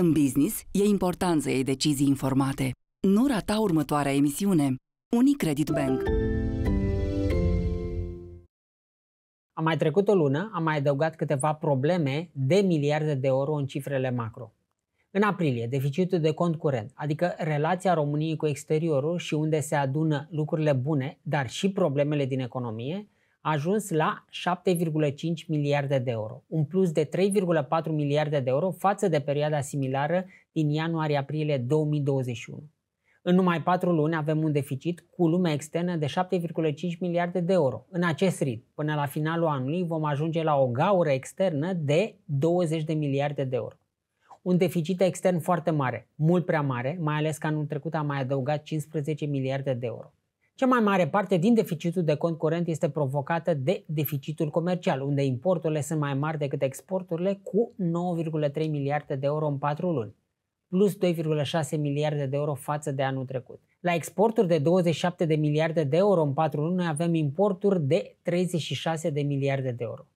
În business, e important să iei decizii informate. Nu rata următoarea emisiune. Unicredit Bank. Am mai trecut o lună, am mai adăugat câteva probleme de miliarde de euro în cifrele macro. În aprilie, deficitul de cont curent, adică relația României cu exteriorul și unde se adună lucrurile bune, dar și problemele din economie, a ajuns la 7,5 miliarde de euro, un plus de 3,4 miliarde de euro față de perioada similară din ianuarie-aprilie 2021. În numai 4 luni avem un deficit cu lumea externă de 7,5 miliarde de euro. În acest ritm, până la finalul anului, vom ajunge la o gaură externă de 20 de miliarde de euro. Un deficit extern foarte mare, mult prea mare, mai ales că anul trecut am mai adăugat 15 miliarde de euro. Cea mai mare parte din deficitul de cont curent este provocată de deficitul comercial, unde importurile sunt mai mari decât exporturile cu 9,3 miliarde de euro în 4 luni, plus 2,6 miliarde de euro față de anul trecut. La exporturi de 27 de miliarde de euro în 4 luni, noi avem importuri de 36 de miliarde de euro.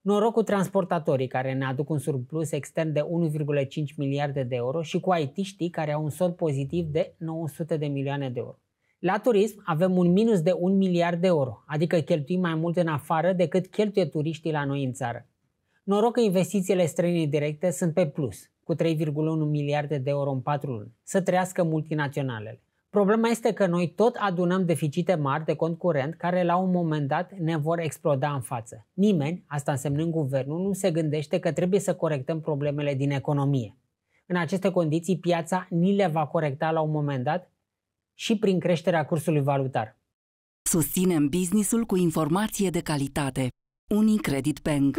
Noroc cu transportatorii care ne aduc un surplus extern de 1,5 miliarde de euro și cu it care au un sol pozitiv de 900 de milioane de euro. La turism avem un minus de 1 miliard de euro, adică cheltuim mai mult în afară decât cheltuie turiștii la noi în țară. Noroc că investițiile străine directe sunt pe plus, cu 3,1 miliarde de euro în 4 luni, să trăiască multinaționalele. Problema este că noi tot adunăm deficite mari de cont curent care la un moment dat ne vor exploda în față. Nimeni, asta însemnând guvernul, nu se gândește că trebuie să corectăm problemele din economie. În aceste condiții, piața ni le va corecta la un moment dat și prin creșterea cursului valutar. Susținem businessul cu informație de calitate. Unicredit Bank.